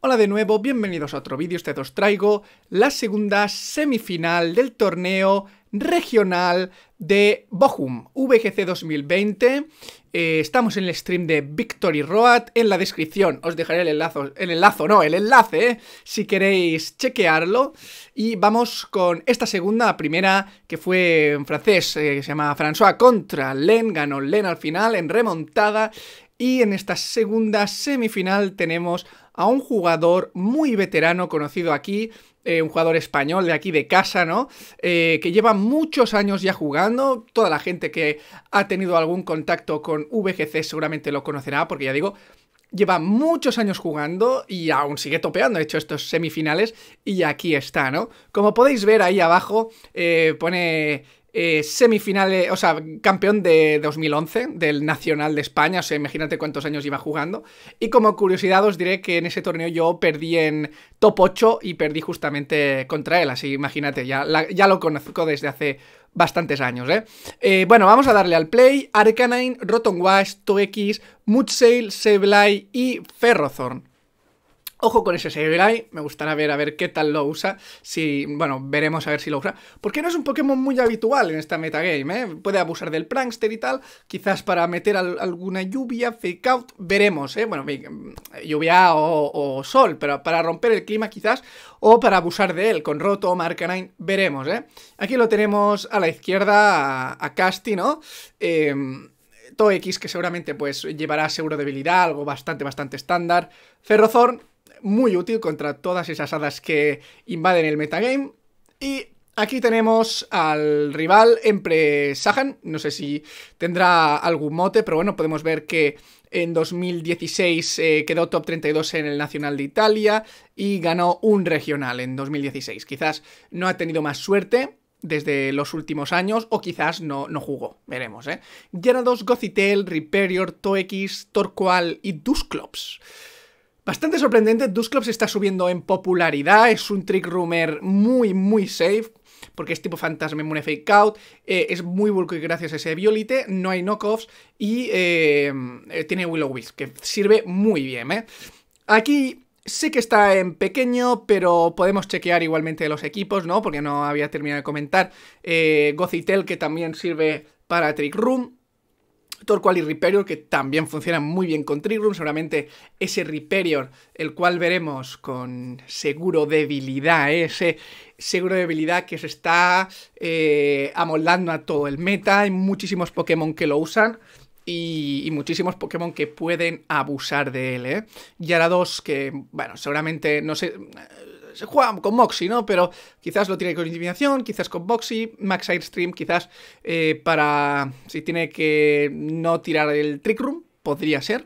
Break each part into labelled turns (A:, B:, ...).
A: Hola de nuevo, bienvenidos a otro vídeo, este os traigo la segunda semifinal del torneo regional de Bochum, VGC 2020. Eh, estamos en el stream de Victory Road, en la descripción os dejaré el enlace, el enlace, no, el enlace, eh, si queréis chequearlo. Y vamos con esta segunda, primera que fue en francés, que eh, se llama François contra Len, ganó Len al final en remontada. Y en esta segunda semifinal tenemos a un jugador muy veterano conocido aquí, eh, un jugador español de aquí de casa, ¿no? Eh, que lleva muchos años ya jugando. Toda la gente que ha tenido algún contacto con VGC seguramente lo conocerá, porque ya digo, lleva muchos años jugando y aún sigue topeando. De hecho, estos semifinales y aquí está, ¿no? Como podéis ver ahí abajo, eh, pone eh, semifinales, o sea, campeón de 2011 del Nacional de España, o sea, imagínate cuántos años iba jugando. Y como curiosidad os diré que en ese torneo yo perdí en top 8 y perdí justamente contra él, así imagínate, ya, ya lo conozco desde hace bastantes años, ¿eh? eh bueno, vamos a darle al play. Arcanine, Rotonguash, Wash, Toekis, Mutsail, Seblai y Ferrothorn. Ojo con ese Sableye, me gustará ver a ver qué tal lo usa, si, bueno, veremos a ver si lo usa, porque no es un Pokémon muy habitual en esta metagame, ¿eh? puede abusar del Prankster y tal, quizás para meter alguna lluvia, fake out, veremos, ¿eh? bueno, mm, lluvia o, sol, pero para romper el clima quizás, o para abusar de él, con Roto o Marcanine, veremos, ¿eh? Aquí lo tenemos a la izquierda, a, Casti, ¿no? Eh, que seguramente pues llevará seguro debilidad, algo bastante, bastante estándar. Ferrozorn, muy útil contra todas esas hadas que invaden el metagame. Y aquí tenemos al rival Empre Sahan. No sé si tendrá algún mote, pero bueno, podemos ver que en 2016 eh, quedó top 32 en el Nacional de Italia y ganó un regional en 2016. Quizás no ha tenido más suerte desde los últimos años o quizás no, no jugó, veremos, ¿eh? Gyarados, Gocitel, Riperior, Toekis, Torqual y Dusclops. Bastante sorprendente, Dusclops está subiendo en popularidad, es un trick roomer muy, muy safe, porque es tipo fantasma Mune fake out, eh, es muy y gracias a ese Violite, no hay knockoffs y eh, eh, tiene Willow Wisp, que sirve muy bien, Aquí sé que está en pequeño, pero podemos chequear igualmente los equipos, ¿no? Porque no había terminado de comentar. Eh, que también sirve para Trick Room. Torqual y Riperior, que también funcionan muy bien con Trigroom. Seguramente ese Riperior, el cual veremos con seguro debilidad, ¿eh? ese seguro debilidad que se está eh, amoldando a todo el meta. Hay muchísimos Pokémon que lo usan y, muchísimos Pokémon que pueden abusar de él. ¿eh? ahora dos que, bueno, seguramente, no sé, se juega con Moxie, ¿no? Pero quizás lo tiene con intimidación, quizás con Boxy, Max Airstream, quizás eh, para si tiene que no tirar el Trick Room, podría ser.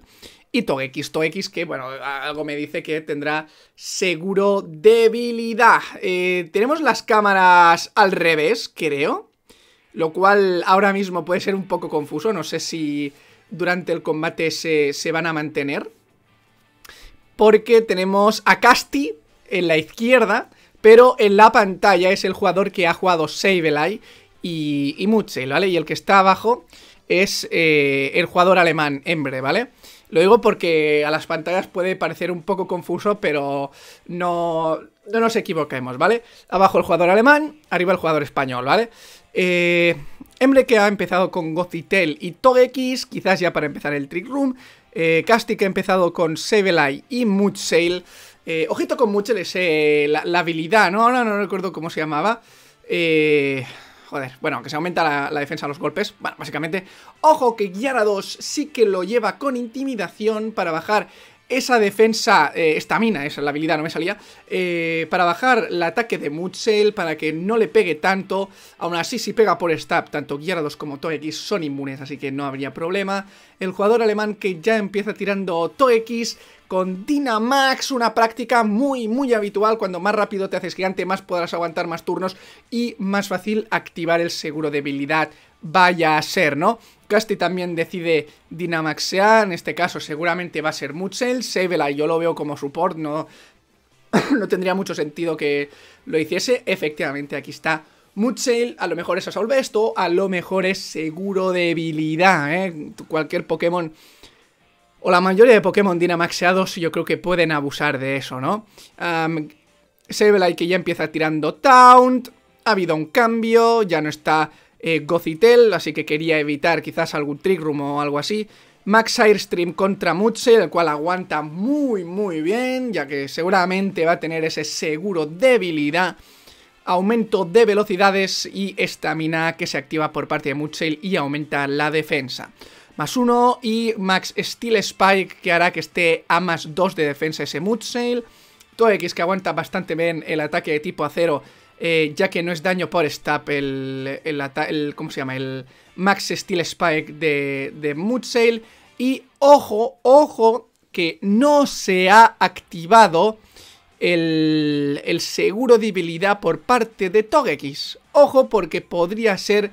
A: Y Tox Tox que, bueno, algo me dice que tendrá seguro debilidad. Eh, tenemos las cámaras al revés, creo. Lo cual ahora mismo puede ser un poco confuso. No sé si durante el combate se, van a mantener. Porque tenemos a Casti en la izquierda, pero en la pantalla es el jugador que ha jugado Sableye y, y ¿vale? Y el que está abajo es eh, el jugador alemán Embre, ¿vale? Lo digo porque a las pantallas puede parecer un poco confuso, pero no, no nos equivoquemos, ¿vale? Abajo el jugador alemán, arriba el jugador español, ¿vale? Eh, Embre que ha empezado con Gozitel y Togekis. quizás ya para empezar el Trick Room. Eh, Casti ha empezado con Sableye y Muchsail. Eh, ojito con mucho es la, habilidad, ¿no? Ahora no recuerdo cómo se llamaba. Eh, joder, bueno, que se aumenta la, defensa a los golpes. Bueno, básicamente, ojo que Gyarados 2 sí que lo lleva con intimidación para bajar esa defensa, eh, esta mina esa es la habilidad, no me salía, para bajar el ataque de Mutschel, para que no le pegue tanto. Aún así, si pega por stab, tanto Gyarados como Togekiss son inmunes, así que no habría problema. El jugador alemán que ya empieza tirando Tox con Dynamax, una práctica muy, muy habitual. Cuando más rápido te haces gigante, más podrás aguantar más turnos y más fácil activar el seguro de Vaya a ser, ¿no? Casti también decide Dynamaxear, en este caso seguramente va a ser Muchel, Sevela yo lo veo como support, no, no tendría mucho sentido que lo hiciese. Efectivamente, aquí está Muchel, a lo mejor es Asolvesto, a lo mejor es seguro Debilidad, ¿eh? Cualquier Pokémon o la mayoría de Pokémon Dynamaxeados yo creo que pueden abusar de eso, ¿no? Um, Sableye que ya empieza tirando Taunt, ha habido un cambio, ya no está eh, Gocitel, así que quería evitar quizás algún Trick Room o algo así. Max Airstream contra Mutsel, el cual aguanta muy muy bien, ya que seguramente va a tener ese seguro debilidad. Aumento de velocidades y estamina que se activa por parte de Mutsail y aumenta la defensa más uno y Max Steel Spike que hará que esté a más 2 de defensa ese Mood Sail. X que aguanta bastante bien el ataque de tipo acero, eh, ya que no es daño por stab el, el, ¿cómo se llama? El Max Steel Spike de, de Sail. Y ojo, ojo, que no se ha activado el, el seguro de debilidad por parte de Togekiss. Ojo porque podría ser,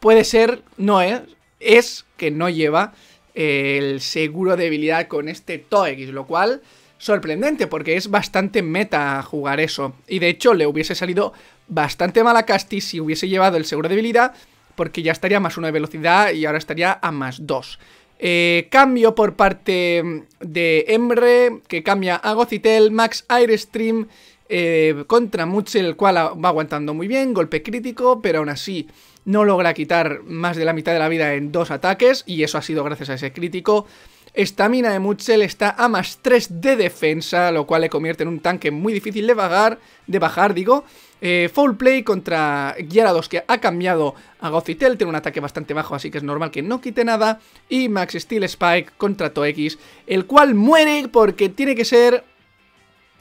A: puede ser, no es, eh, es que no lleva eh, el seguro de debilidad con este Toex. lo cual sorprendente porque es bastante meta jugar eso. Y de hecho le hubiese salido bastante mal a Casti si hubiese llevado el seguro de debilidad porque ya estaría a más 1 de velocidad y ahora estaría a más 2. Eh, cambio por parte mm, de Emre, que cambia a Gocitel, Max Airstream eh, contra Muchel, el cual va aguantando muy bien, golpe crítico, pero aún así no logra quitar más de la mitad de la vida en dos ataques, y eso ha sido gracias a ese crítico. Estamina de Mutzel está a más 3 de defensa, lo cual le convierte en un tanque muy difícil de bajar, de bajar digo. Eh, foul play contra Gyarados que ha cambiado a Gothitel. tiene un ataque bastante bajo así que es normal que no quite nada. Y Max Steel Spike contra Toekis, el cual muere porque tiene que ser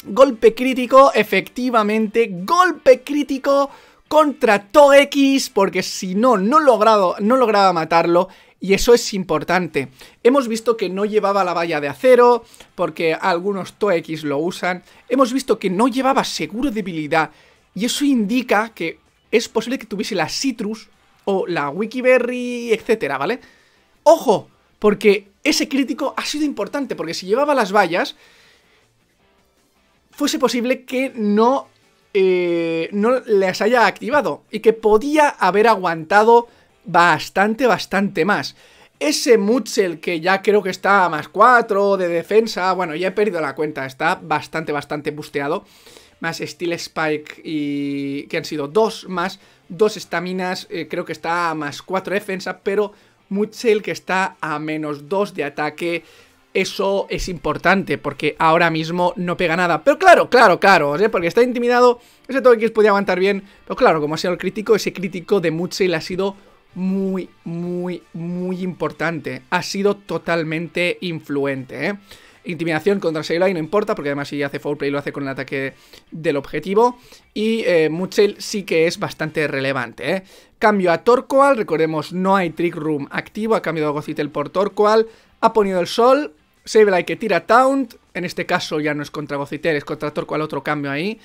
A: golpe crítico, efectivamente, golpe crítico contra ToeX, porque si no, no, logrado, no lograba matarlo y eso es importante. Hemos visto que no llevaba la valla de acero, porque algunos TOEX lo usan. Hemos visto que no llevaba seguro debilidad, y eso indica que es posible que tuviese la Citrus o la Wikiberry, etcétera, ¿vale? ¡Ojo! Porque ese crítico ha sido importante, porque si llevaba las vallas, fuese posible que no eh, no les haya activado y que podía haber aguantado bastante, bastante más. Ese Mutzel que ya creo que está a más 4 de defensa, bueno, ya he perdido la cuenta, está bastante, bastante busteado. Más Steel Spike y que han sido dos más, dos estaminas, eh, creo que está a más 4 de defensa, pero Mutzel que está a menos 2 de ataque, eso es importante porque ahora mismo no pega nada. Pero claro, claro, claro, ¿eh? porque está intimidado, ese Togekiss podía aguantar bien, pero claro, como ha sido el crítico, ese crítico de Mutsail ha sido muy, muy, muy importante. Ha sido totalmente influente, ¿eh? Intimidación contra Sailai no importa, porque además si hace foul play lo hace con el ataque del objetivo. Y eh, sí que es bastante relevante. ¿eh? Cambio a Torqual, recordemos, no hay Trick Room activo, ha cambiado Gocitel por Torqual. Ha ponido el sol, Sableye que tira Taunt. En este caso ya no es contra Gociter, es contra Torco al otro cambio ahí.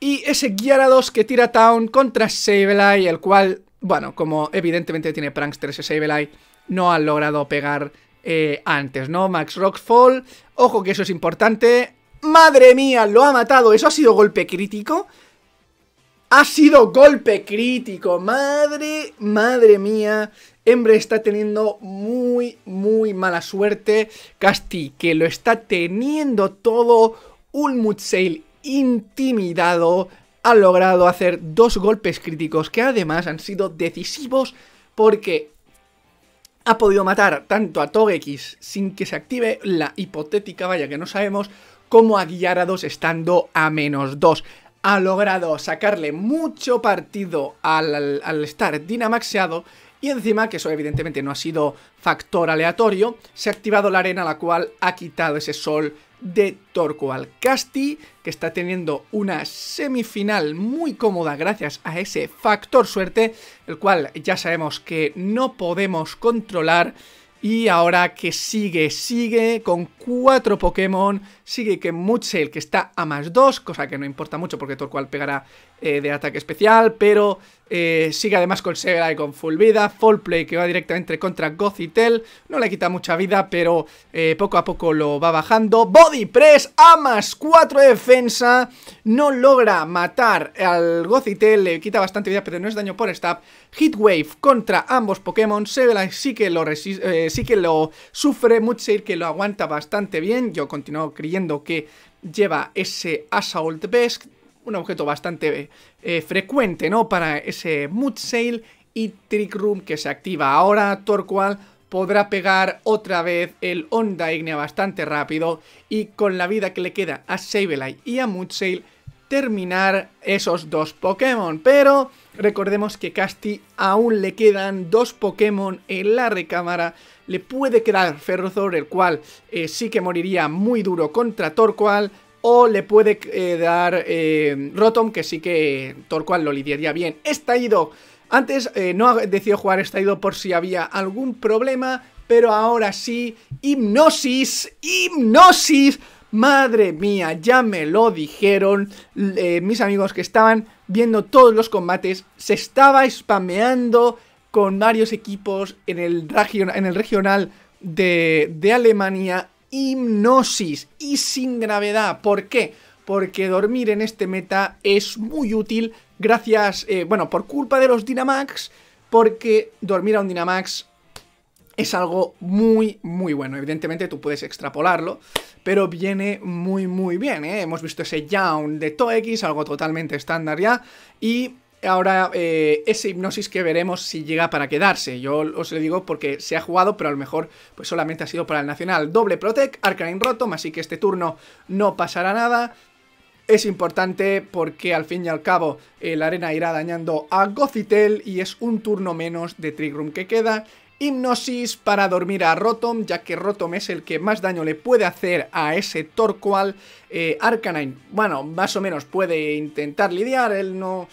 A: Y ese Gyarados que tira Town contra Sableye, el cual, bueno, como evidentemente tiene Prankster ese Sableye, no ha logrado pegar eh, antes, ¿no? Max Rockfall, ojo que eso es importante. ¡Madre mía! ¡Lo ha matado! ¿Eso ha sido golpe crítico? ¡Ha sido golpe crítico! ¡Madre, madre mía! Embre está teniendo muy, muy mala suerte. Casti, que lo está teniendo todo. Un Mutsail intimidado. Ha logrado hacer dos golpes críticos que además han sido decisivos porque ha podido matar tanto a Togekiss sin que se active la hipotética vaya que no sabemos, como a Guiarados estando a menos 2 ha logrado sacarle mucho partido al, al, estar dinamaxeado y encima, que eso evidentemente no ha sido factor aleatorio, se ha activado la arena la cual ha quitado ese sol de Torqual Casti, que está teniendo una semifinal muy cómoda gracias a ese factor suerte, el cual ya sabemos que no podemos controlar. Y ahora que sigue, sigue con cuatro Pokémon, sigue que Muchel que está a más 2, cosa que no importa mucho porque Torqual pegará eh, de ataque especial, pero eh, sigue además con y con full vida, full play que va directamente contra Tell. no le quita mucha vida, pero eh, poco a poco lo va bajando. Body Press a más 4 de defensa, no logra matar al Tell. le quita bastante vida, pero no es daño por stab. Wave contra ambos Pokémon, Segrai sí que lo, sí que lo sufre, Muchair que lo aguanta bastante bien, yo continúo creyendo que lleva ese Assault Best un objeto bastante eh, frecuente, ¿no? Para ese Mood y Trick Room que se activa ahora, Torqual podrá pegar otra vez el Onda Ignea bastante rápido y con la vida que le queda a Sableye y a Sale terminar esos dos Pokémon. Pero recordemos que Casti aún le quedan dos Pokémon en la recámara. Le puede quedar Ferrozor, el cual eh, sí que moriría muy duro contra Torqual, o le puede eh, dar eh, Rotom, que sí que Torquán lo lidiaría bien. Está ido. Antes eh, no no decidido jugar ido por si había algún problema, pero ahora sí. Hipnosis, hipnosis. Madre mía, ya me lo dijeron mis amigos que estaban viendo todos los combates. Se estaba spameando con varios equipos en el, regional de Alemania hipnosis y sin gravedad. ¿Por qué? Porque dormir en este meta es muy útil gracias, eh, bueno, por culpa de los Dynamax, porque dormir a un Dynamax es algo muy, muy bueno. Evidentemente tú puedes extrapolarlo, pero viene muy, muy bien. ¿eh? Hemos visto ese Yawn de Tox, algo totalmente estándar ya, y ahora eh, ese hipnosis que veremos si llega para quedarse. Yo os lo digo porque se ha jugado, pero a lo mejor pues solamente ha sido para el Nacional. Doble Protect, Arcanine Rotom, así que este turno no pasará nada. Es importante porque al fin y al cabo eh, la arena irá dañando a Gothitel y es un turno menos de Trick que queda. Hipnosis para dormir a Rotom, ya que Rotom es el que más daño le puede hacer a ese Torqual. Eh, Arcanine, bueno, más o menos puede intentar lidiar, él no...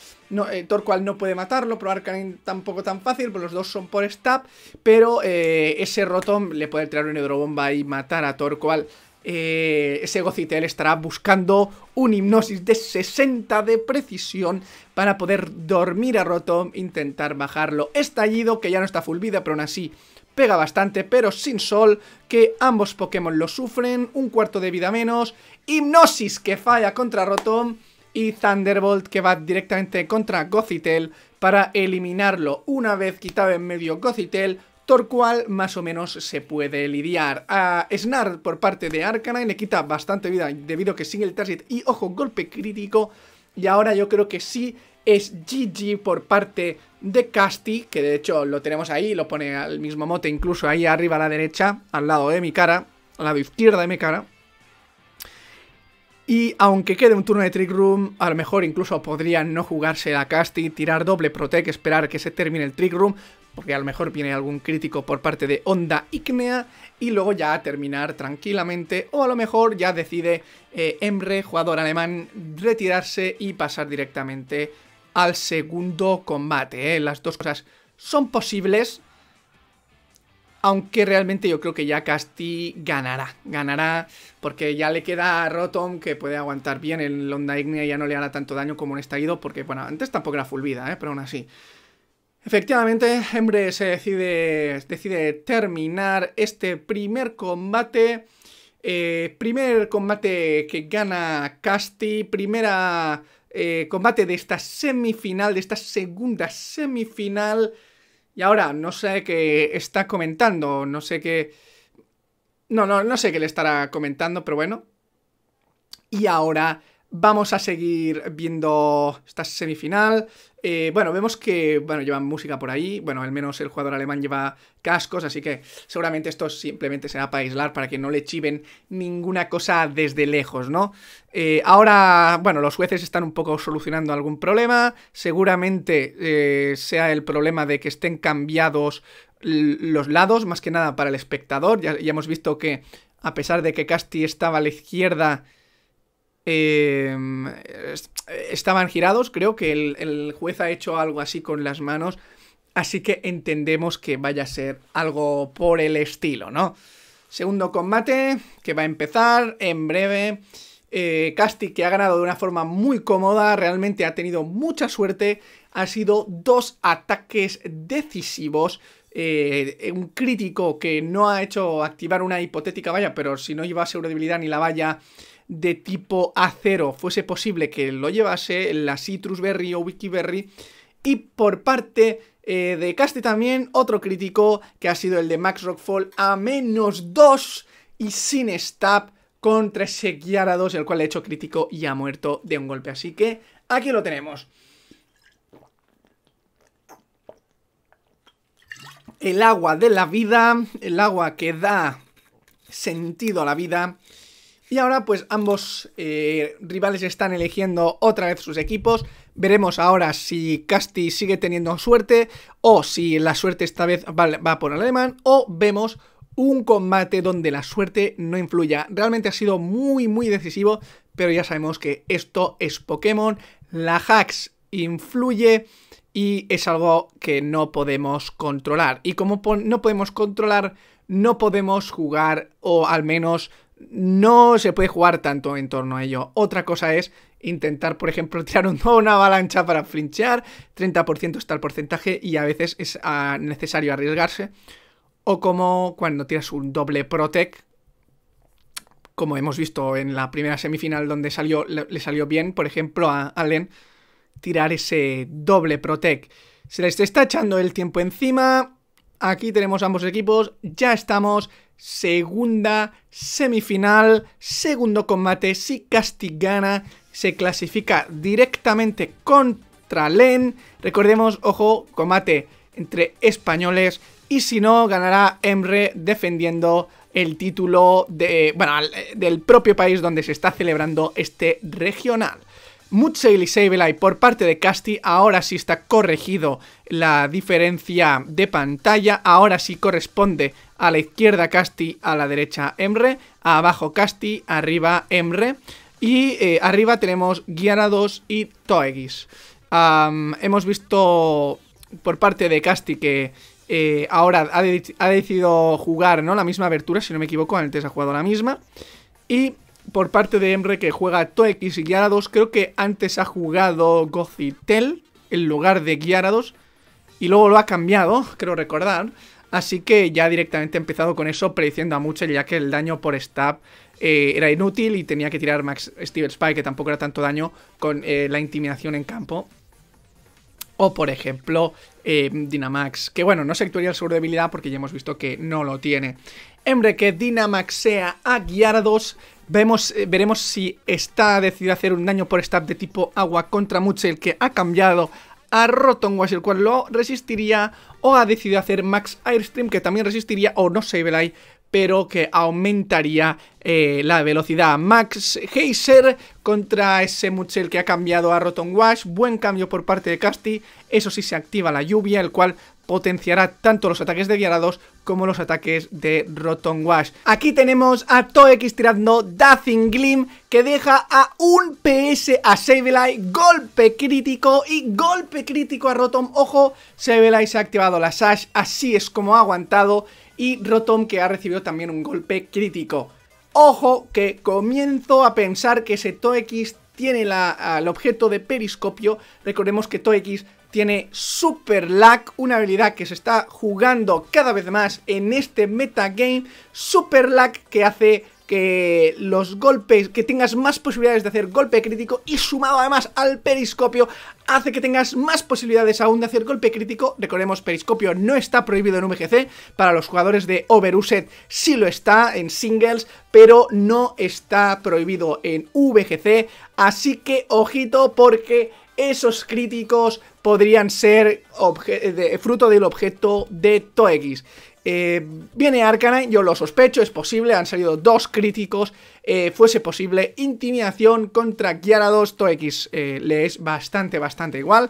A: Eh, Torqual no puede matarlo, pero Arcanine tampoco tan fácil, pues los dos son por stab, pero eh, ese Rotom le puede traer una hidrobomba y matar a Torqual eh, ese Gocitel estará buscando un hipnosis de 60 de precisión para poder dormir a Rotom, intentar bajarlo. Estallido, que ya no está full vida, pero aún así pega bastante, pero sin sol, que ambos Pokémon lo sufren, un cuarto de vida menos, Hipnosis que falla contra Rotom y Thunderbolt que va directamente contra Gozitel para eliminarlo. Una vez quitado en medio Gozitel, Torqual más o menos se puede lidiar. A Snard por parte de Arcanine le quita bastante vida debido a que sigue el target y, ojo, golpe crítico. Y ahora yo creo que sí es GG por parte de Casti, que de hecho lo tenemos ahí, lo pone al mismo mote incluso ahí arriba a la derecha, al lado de mi cara, al lado izquierda de mi cara. Y aunque quede un turno de Trick Room, a lo mejor incluso podría no jugarse la Casti, tirar doble Protect, esperar que se termine el Trick Room, porque a lo mejor viene algún crítico por parte de Onda Ignea y luego ya terminar tranquilamente o a lo mejor ya decide eh, Emre, jugador alemán, retirarse y pasar directamente al segundo combate. Eh. Las dos cosas son posibles, aunque realmente yo creo que ya Casti ganará, ganará porque ya le queda a Rotom que puede aguantar bien, el Onda Ignea ya no le hará tanto daño como en estallido porque bueno, antes tampoco era full vida, ¿eh? pero aún así. Efectivamente, Hembre se decide, decide terminar este primer combate. Eh, primer combate que gana Casti, primera eh, combate de esta semifinal, de esta segunda semifinal. Y ahora no sé qué está comentando, no sé qué... No, no, no sé qué le estará comentando, pero bueno. Y ahora vamos a seguir viendo esta semifinal. Eh, bueno, vemos que bueno, llevan música por ahí. Bueno, al menos el jugador alemán lleva cascos, así que seguramente esto simplemente será para aislar, para que no le chiven ninguna cosa desde lejos, ¿no? Eh, ahora, bueno, los jueces están un poco solucionando algún problema. Seguramente eh, sea el problema de que estén cambiados los lados, más que nada para el espectador. Ya, ya hemos visto que, a pesar de que Casti estaba a la izquierda Em, estaban girados. Creo que el, juez ha hecho algo así con las manos. Así que entendemos que vaya a ser algo por el estilo, ¿no? Segundo combate que va a empezar en breve. Eh, Casti que ha ganado de una forma muy cómoda, realmente ha tenido mucha suerte. Ha sido dos ataques decisivos. Eh, un crítico que no ha hecho activar una hipotética valla, pero si no lleva seguridad debilidad ni la valla, de tipo acero, fuese posible que lo llevase, la Citrus Berry o Wikiberry. Y por parte eh, de Caste también, otro crítico que ha sido el de Max Rockfall a menos 2 y sin stab contra a 2, el cual ha hecho crítico y ha muerto de un golpe. Así que aquí lo tenemos. El agua de la vida, el agua que da sentido a la vida, y ahora pues ambos eh, rivales están eligiendo otra vez sus equipos. Veremos ahora si Casti sigue teniendo suerte o si la suerte esta vez va, por el alemán o vemos un combate donde la suerte no influya. Realmente ha sido muy muy decisivo, pero ya sabemos que esto es Pokémon. La hacks influye y es algo que no podemos controlar. Y como no podemos controlar, no podemos jugar o al menos no se puede jugar tanto en torno a ello. Otra cosa es intentar, por ejemplo, tirar una avalancha para flinchear, 30% está el porcentaje y a veces es ah, necesario arriesgarse. O como cuando tiras un doble protec, como hemos visto en la primera semifinal donde le, salió bien, por ejemplo, a Allen tirar ese doble protec. Se les está echando el tiempo encima. Aquí tenemos ambos equipos, ya estamos segunda semifinal, segundo combate. Si Castigana se clasifica directamente contra Len. Recordemos, ojo, combate entre españoles. Y si no, ganará Emre defendiendo el título de, del propio país donde se está celebrando este regional. Mutsail y Sableye por parte de Casti, ahora sí está corregido la diferencia de pantalla, ahora sí corresponde a la izquierda Casti, a la derecha Emre, abajo Casti, arriba Emre, y eh, arriba tenemos Guiana 2 y Toegis. hemos visto por parte de Casti que eh, ahora ha, ha, decidido jugar ¿no? la misma abertura, si no me equivoco, antes ha jugado la misma. Y por parte de Emre que juega Tox y Gyarados. Creo que antes ha jugado Gozitel en lugar de Gyarados y luego lo ha cambiado, creo recordar. Así que ya directamente he empezado con eso, prediciendo a Muchel, ya que el daño por stab eh, era inútil y tenía que tirar Max Steven Spy, que tampoco era tanto daño, con eh, la intimidación en campo. O por ejemplo, eh, Dinamax... que bueno, no se actuaría el seguro de debilidad porque ya hemos visto que no lo tiene. Emre que sea a Gyarados Vemos, eh, veremos si está decidido hacer un daño por stab de tipo agua contra Muchel, que ha cambiado a Rotonwash, el cual lo resistiría, o ha decidido hacer Max Airstream, que también resistiría, o no sé, Belay, pero que aumentaría eh, la velocidad. Max Heiser contra ese Muchel que ha cambiado a Rotonwash. buen cambio por parte de Casti, eso sí se activa la lluvia, el cual potenciará tanto los ataques de guiarados como los ataques de Rotom Wash. Aquí tenemos a Toex tirando Dazing Glim que deja a un PS a Sableye, golpe crítico y golpe crítico a Rotom. Ojo, Sableye se ha activado la Sash, así es como ha aguantado y Rotom que ha recibido también un golpe crítico. Ojo que comienzo a pensar que ese Toex tiene el objeto de periscopio. Recordemos que Toex tiene Super Luck, una habilidad que se está jugando cada vez más en este metagame. Super Luck que hace que los golpes, que tengas más posibilidades de hacer golpe crítico y sumado además al periscopio hace que tengas más posibilidades aún de hacer golpe crítico. Recordemos, periscopio no está prohibido en VGC, para los jugadores de Overused sí lo está en singles, pero no está prohibido en VGC, así que ojito porque esos críticos podrían ser fruto del objeto de Toex. Eh, viene Arcanine, yo lo sospecho, es posible, han salido dos críticos, eh, fuese posible, intimidación contra Gyarados, 2, eh, le es bastante, bastante igual.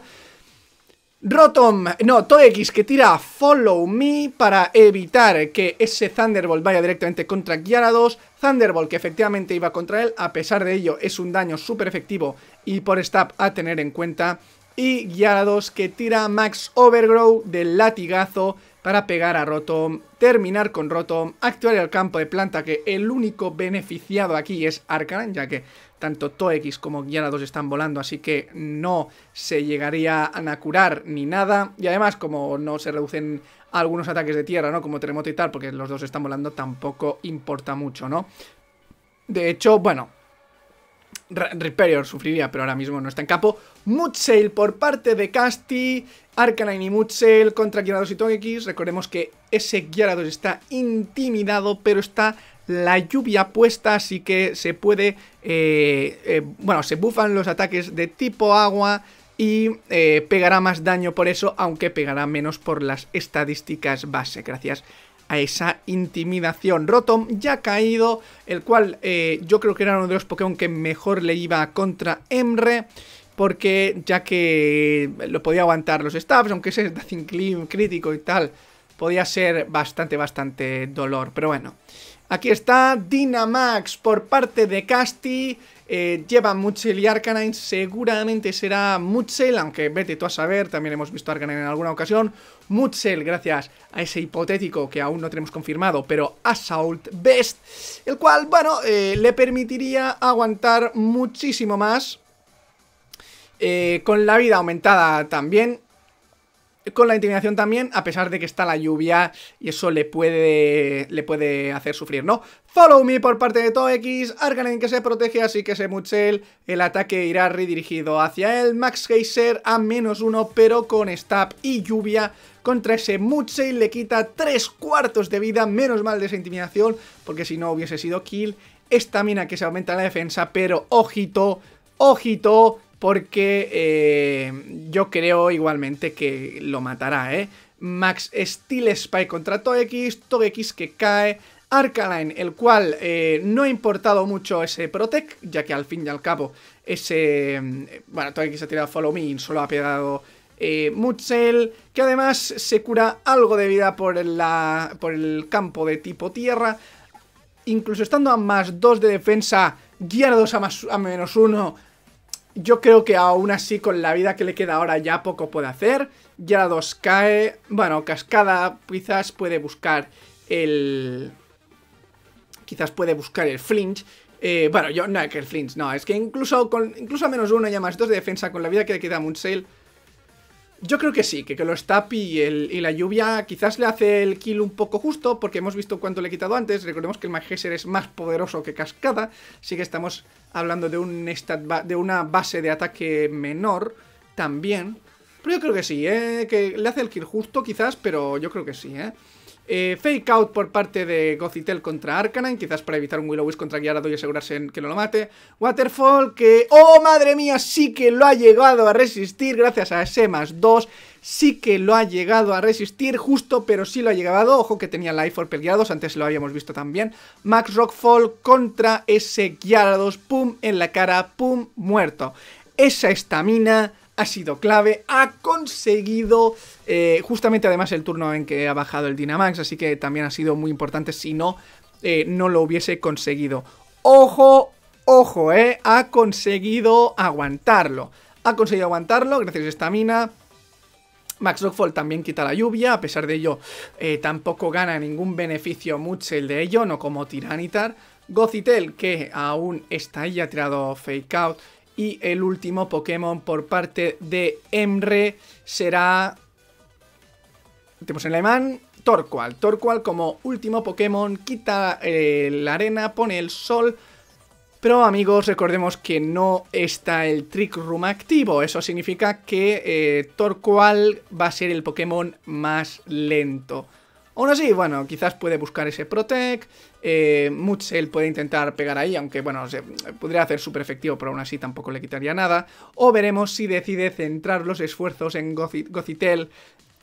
A: Rotom, no, TOEX que tira Follow Me para evitar que ese Thunderbolt vaya directamente contra Gyarados. Thunderbolt que efectivamente iba contra él, a pesar de ello es un daño súper efectivo y por stab a tener en cuenta. Y 2 que tira Max Overgrow del latigazo para pegar a Rotom, terminar con Rotom, actuar el campo de planta que el único beneficiado aquí es Arcan ya que tanto Toex como 2 están volando, así que no se llegaría a curar ni nada. Y además, como no se reducen algunos ataques de tierra, ¿no? Como terremoto y tal, porque los dos están volando, tampoco importa mucho, ¿no? De hecho, bueno, Ripperior sufriría, pero ahora mismo no está en campo. Sail por parte de Casti. Arcanine y Mutsail contra Gyarados y Togekiss. Recordemos que ese Gyarados está intimidado, pero está la lluvia puesta, así que se puede... Eh, eh, bueno, se bufan los ataques de tipo agua y eh, pegará más daño por eso, aunque pegará menos por las estadísticas base. Gracias a esa intimidación. Rotom ya ha caído, el cual eh, yo creo que era uno de los Pokémon que mejor le iba contra Emre. Porque ya que lo podía aguantar los stabs, aunque ese Dazzling Clean crítico y tal, podía ser bastante, bastante dolor. Pero bueno, Aquí está Dynamax por parte de Casti. Eh, lleva Muchel y Arcanine. Seguramente será Muchel, aunque vete tú a saber. También hemos visto Arcanine en alguna ocasión. Muchel, gracias a ese hipotético que aún no tenemos confirmado, pero Assault Best. El cual, bueno, eh, le permitiría aguantar muchísimo más. Eh, con la vida aumentada también con la intimidación también, a pesar de que está la lluvia y eso le puede, le puede hacer sufrir, ¿no? Follow me por parte de Tox, Arganen que se protege, así que se Muchel. el ataque irá redirigido hacia él, Max Geyser a menos uno, pero con Stab y lluvia contra ese Muchel le quita tres cuartos de vida, menos mal de esa intimidación, porque si no hubiese sido kill, esta mina que se aumenta la defensa, pero ojito, ojito, porque eh, yo creo igualmente que lo matará, ¿eh? Max Steel Spy contra Togekiss, Togekiss que cae, Arcanine el cual eh, no ha importado mucho ese Protec, ya que al fin y al cabo ese... Mm, bueno, Togekiss ha tirado Follow Me, solo ha pegado eh, Mutzel, que además se cura algo de vida por, el campo de tipo tierra. Incluso estando a más 2 de defensa, guiar a, a menos 1 yo creo que aún así con la vida que le queda ahora ya poco puede hacer. Ya dos cae. Bueno, cascada quizás puede buscar el... Quizás puede buscar el flinch. Eh, bueno, yo no, que el flinch, no. Es que incluso con incluso a menos uno y más dos de defensa con la vida que le queda a Moonsail yo creo que sí, que lo los y, el, y la lluvia quizás le hace el kill un poco justo, porque hemos visto cuánto le he quitado antes. Recordemos que el magéser es más poderoso que Cascada, sí que estamos hablando de, un de una base de ataque menor también. Pero yo creo que sí, ¿eh? que le hace el kill justo quizás, pero yo creo que sí. ¿eh? Eh, fake out por parte de Gocitel contra Arcanine, quizás para evitar un Willow Wish contra Gyarados y asegurarse en que no lo mate. Waterfall, que, oh madre mía, sí que lo ha llegado a resistir gracias a ese más 2. Sí que lo ha llegado a resistir justo, pero sí lo ha llegado. Ojo que tenía Life Orb Gyarados, antes lo habíamos visto también. Max Rockfall contra ese Gyarados, pum, en la cara, pum, muerto. Esa estamina ha sido clave, ha conseguido eh, justamente además el turno en que ha bajado el Dynamax, así que también ha sido muy importante, si no, eh, no lo hubiese conseguido. Ojo, ojo, eh, ha conseguido aguantarlo, ha conseguido aguantarlo gracias a esta mina. Max Rockfall también quita la lluvia, a pesar de ello eh, tampoco gana ningún beneficio mucho el de ello, no como Tiranitar. Gocitel, que aún está ahí, ha tirado Fake Out y el último Pokémon por parte de Emre será... Tenemos en alemán Torqual. Torqual como último Pokémon quita eh, la arena, pone el sol... Pero amigos, recordemos que no está el Trick Room activo. Eso significa que eh, Torqual va a ser el Pokémon más lento. Aún así, bueno, quizás puede buscar ese Protect, eh, puede intentar pegar ahí, aunque bueno, se, podría hacer súper efectivo, pero aún así tampoco le quitaría nada. O veremos si decide centrar los esfuerzos en Gocitel,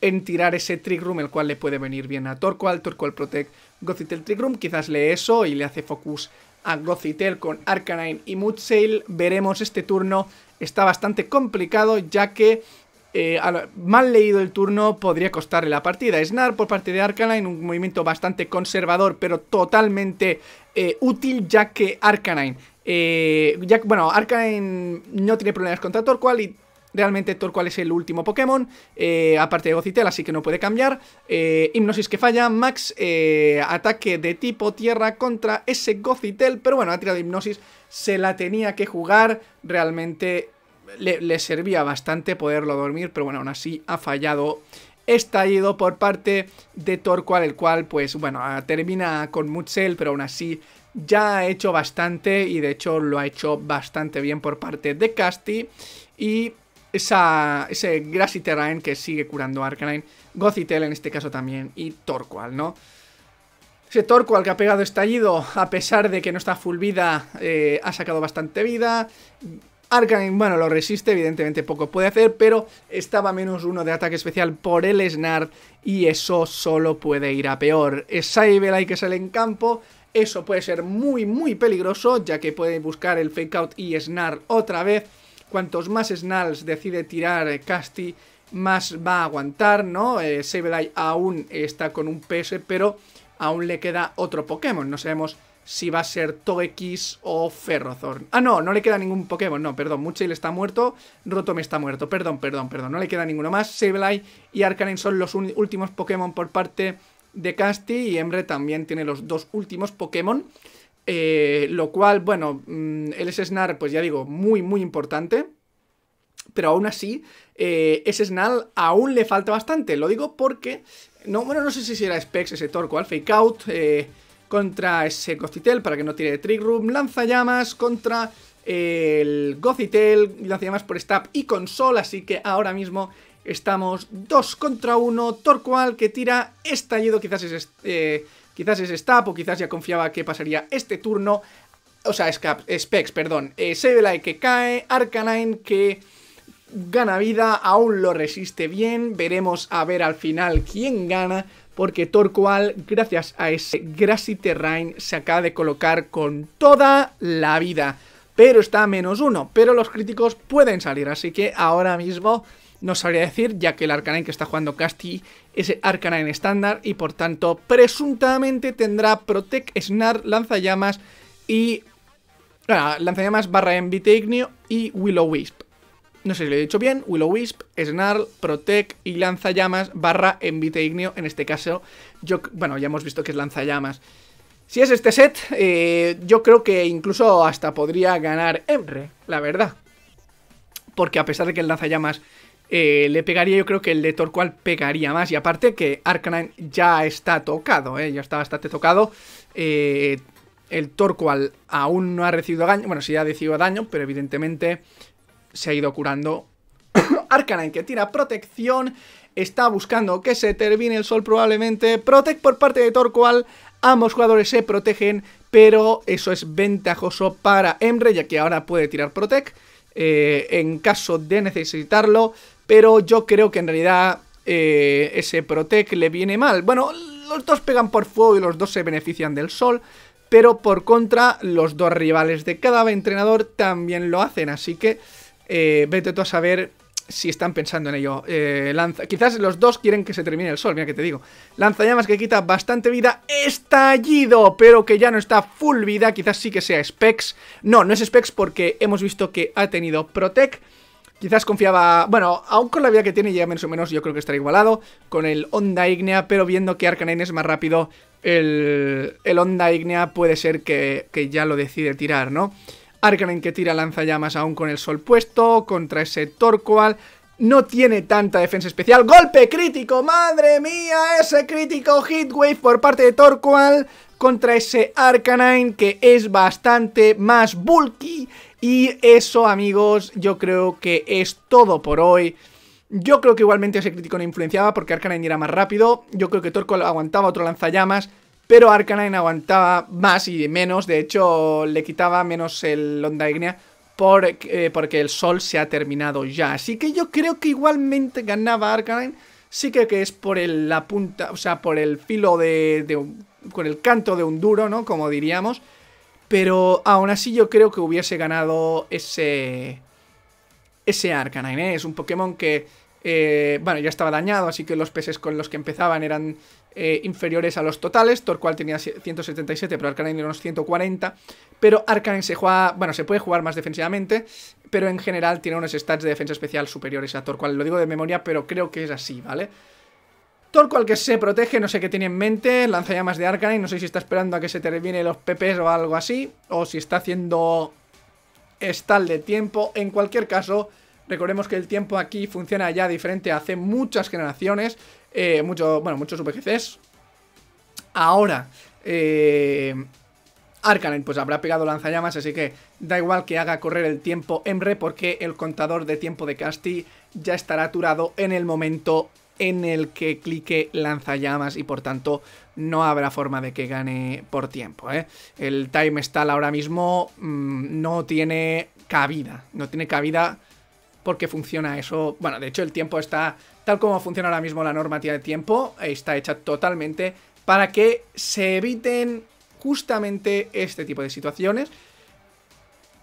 A: en tirar ese Trick Room, el cual le puede venir bien a Torqual, Torqual Protect, Gocitel Trick Room, quizás lee eso y le hace Focus a Gocitel con Arcanine y Mutsail. Veremos este turno, está bastante complicado ya que eh, mal leído el turno podría costarle la partida. Snar por parte de Arcanine, un movimiento bastante conservador, pero totalmente eh, útil, ya que Arcanine. Eh, bueno, Arcanine no tiene problemas contra Torqual y Realmente Torqual es el último Pokémon, aparte de Gocitel, así que no puede cambiar. hipnosis que falla, Max, ataque de tipo tierra contra ese Gocitel, pero bueno, ha de Hipnosis, se la tenía que jugar, realmente le, servía bastante poderlo dormir, pero bueno, aún así ha fallado estallido por parte de Torqual, el cual, pues bueno, termina con Mutsel, pero aún así ya ha hecho bastante y de hecho lo ha hecho bastante bien por parte de Casti. Y esa, ese Grassy Terrain que sigue curando Arcanine, Gothitelle en este caso también y Torqual, ¿no? Ese Torqual que ha pegado estallido, a pesar de que no está full vida, eh, ha sacado bastante vida. Arcanine, bueno, lo resiste, evidentemente poco puede hacer, pero estaba menos uno de ataque especial por el Snar, y eso solo puede ir a peor. es Sableye que sale en campo, eso puede ser muy, muy peligroso, ya que puede buscar el Fake Out y Snar otra vez. Cuantos más Snarls decide tirar eh, Casti, más va a aguantar, ¿no? Sableye eh, aún está con un PS, pero aún le queda otro Pokémon. No sabemos si va a ser Togekiss o Ferrothorn. Ah, no, no le queda ningún Pokémon, no, perdón. Muchail está muerto, Rotom está muerto, perdón, perdón, perdón. No le queda ninguno más. Sableye y Arcanine son los últimos Pokémon por parte de Casti y Emre también tiene los dos últimos Pokémon. Eh, lo cual, bueno, mm, el Snar, pues ya digo, muy, muy importante. Pero aún así, eh, ese Snarl aún le falta bastante. Lo digo porque... No, bueno, no sé si será Specs, ese Torco, al Fake Out... Eh, contra ese Gothitel para que no tire de Trick Room, lanzallamas contra eh, el Lanza lanzallamas por Stab y Consol, así que ahora mismo estamos 2 contra 1, Torqual que tira estallido, quizás es, eh, quizás es Stab o quizás ya confiaba que pasaría este turno, o sea, Specs, perdón, eh, que cae, Arcanine que gana vida, aún lo resiste bien, veremos a ver al final quién gana, porque Torqual, gracias a ese Grassy Terrain, se acaba de colocar con toda la vida. Pero está a menos uno, pero los críticos pueden salir, así que ahora mismo no sabría decir, ya que el Arcanine que está jugando Casti es el Arcanine estándar y por tanto presuntamente tendrá Protect, Snar, Lanzallamas y... Ah, lanzallamas barra en y Willow Wisp no sé si lo he dicho bien, Willow Wisp, Snarl, Protect y Lanzallamas barra Envite Igneo, en este caso, yo, bueno, ya hemos visto que es Lanzallamas. Si es este set, eh, yo creo que incluso hasta podría ganar Emre, la verdad. Porque a pesar de que el Lanzallamas eh, le pegaría, yo creo que el de Torqual pegaría más. Y aparte que Arcanine ya está tocado, eh, ya está bastante tocado. Eh, el Torqual aún no ha recibido daño, bueno, sí ha recibido daño, pero evidentemente se ha ido curando Arcanine, que tira protección. Está buscando que se termine el sol probablemente. Protect por parte de Torqual. Ambos jugadores se protegen, pero eso es ventajoso para Emre, ya que ahora puede tirar Protect eh, en caso de necesitarlo. Pero yo creo que en realidad eh, ese Protect le viene mal. Bueno, los dos pegan por fuego y los dos se benefician del sol. Pero por contra, los dos rivales de cada entrenador también lo hacen, así que eh, vete tú a saber si están pensando en ello. Eh, quizás los dos quieren que se termine el sol, mira que te digo. Lanzallamas que quita bastante vida, estallido, pero que ya no está full vida, quizás sí que sea Specs. No, no es Specs porque hemos visto que ha tenido Protect. Quizás confiaba, bueno, aún con la vida que tiene ya menos o menos yo creo que estará igualado con el Onda Ignea, pero viendo que Arcanine es más rápido, el, el Onda Ignea puede ser que, que ya lo decide tirar, ¿no? Arcanine que tira lanzallamas aún con el sol puesto, contra ese Torqual. No tiene tanta defensa especial. ¡Golpe crítico! ¡Madre mía! Ese crítico Hitwave por parte de Torqual contra ese Arcanine que es bastante más bulky. Y eso, amigos, yo creo que es todo por hoy. Yo creo que igualmente ese crítico no influenciaba porque Arcanine era más rápido. Yo creo que Torqual aguantaba otro lanzallamas pero Arcanine aguantaba más y menos, de hecho le quitaba menos el onda Ignea eh, porque el sol se ha terminado ya. Así que yo creo que igualmente ganaba Arcanine, sí que, es por la punta, o sea, por el filo de, con el canto de un duro, ¿no? Como diríamos. Pero aún así yo creo que hubiese ganado ese... Ese Arcanine, ¿eh? Es un Pokémon que... Eh, bueno, ya estaba dañado, así que los peces con los que empezaban eran eh, inferiores a los totales. Torqual tenía 177, pero Arcanine unos 140. Pero Arcanine se juega, bueno, se puede jugar más defensivamente, pero en general tiene unos stats de defensa especial superiores a Torqual. Lo digo de memoria, pero creo que es así, ¿vale? Torqual que se protege, no sé qué tiene en mente, lanza llamas de Arcanine, no sé si está esperando a que se terminen los PPs o algo así, o si está haciendo estal de tiempo. En cualquier caso, recordemos que el tiempo aquí funciona ya diferente hace muchas generaciones eh, bueno, muchos VGCs. Ahora, eh, pues habrá pegado lanzallamas, así que da igual que haga correr el tiempo Emre porque el contador de tiempo de Casti ya estará aturado en el momento en el que clique lanzallamas y por tanto no habrá forma de que gane por tiempo. ¿eh? El time stall ahora mismo mm, no tiene cabida, no tiene cabida porque funciona eso. Bueno, de hecho el tiempo está tal como funciona ahora mismo la normativa de tiempo, está hecha totalmente para que se eviten justamente este tipo de situaciones.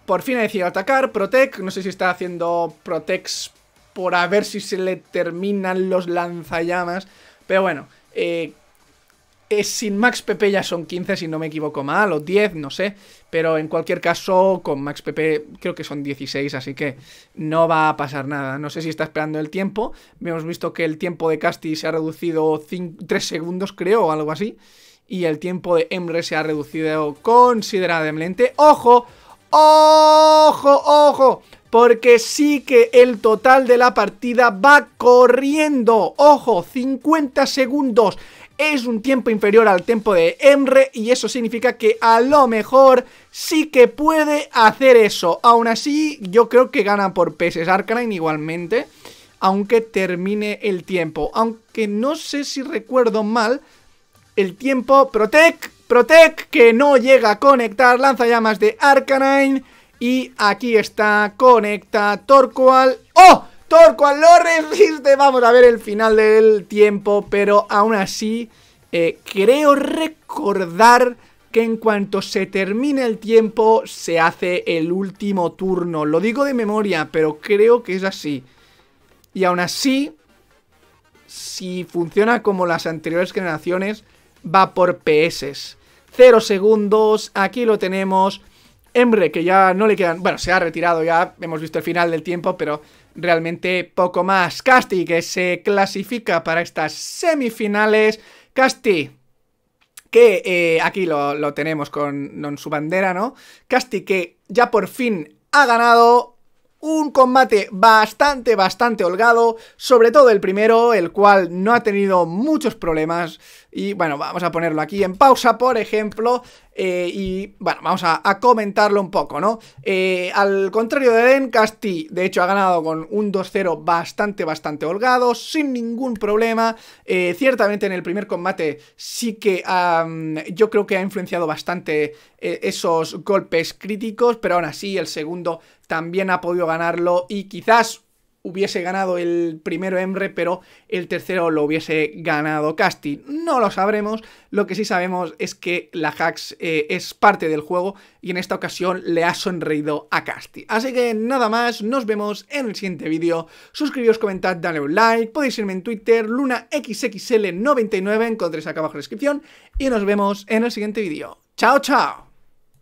A: Por fin ha decidido atacar, Protect, no sé si está haciendo Protects por a ver si se le terminan los lanzallamas, pero bueno, eh, eh, sin Max Pepe ya son 15, si no me equivoco mal, o 10, no sé. Pero en cualquier caso, con Max Pepe creo que son 16, así que no va a pasar nada. No sé si está esperando el tiempo. Hemos visto que el tiempo de Casti se ha reducido 3 segundos, creo, o algo así. Y el tiempo de Emre se ha reducido considerablemente. ¡Ojo! ¡Ojo! ¡Ojo! Porque sí que el total de la partida va corriendo. ¡Ojo! 50 segundos es un tiempo inferior al tiempo de Emre y eso significa que a lo mejor sí que puede hacer eso. Aún así, yo creo que gana por peces Arcanine igualmente, aunque termine el tiempo. Aunque no sé si recuerdo mal, el tiempo Protec, Protec que no llega a conectar lanzallamas de Arcanine y aquí está, conecta Torqual. ¡Oh! Torquan lo resiste. Vamos a ver el final del tiempo, pero aún así eh, creo recordar que en cuanto se termine el tiempo se hace el último turno. Lo digo de memoria, pero creo que es así. Y aún así, si funciona como las anteriores generaciones, va por PS. Cero segundos, aquí lo tenemos. hembre que ya no le quedan... Bueno, se ha retirado ya, hemos visto el final del tiempo, pero realmente poco más. Casti, que se clasifica para estas semifinales. Casti, que eh, aquí lo, tenemos con, con su bandera, ¿no? Casti, que ya por fin ha ganado un combate bastante, bastante holgado, sobre todo el primero, el cual no ha tenido muchos problemas. Y bueno, vamos a ponerlo aquí en pausa, por ejemplo, eh, y bueno, vamos a, comentarlo un poco, ¿no? Eh, al contrario de Den, Casti, de hecho, ha ganado con un 2-0 bastante, bastante holgado, sin ningún problema. Eh, ciertamente en el primer combate sí que yo creo que ha influenciado bastante esos golpes críticos, pero aún así el segundo también ha podido ganarlo y quizás hubiese ganado el primero Emre, pero el tercero lo hubiese ganado Casti. No lo sabremos, lo que sí sabemos es que la Hax eh, es parte del juego y en esta ocasión le ha sonreído a Casti. Así que nada más, nos vemos en el siguiente vídeo. Suscribíos, comentad, dale un like, podéis irme en Twitter, lunaxxl99, encontréis acá abajo en la descripción y nos vemos en el siguiente vídeo. ¡Chao, chao!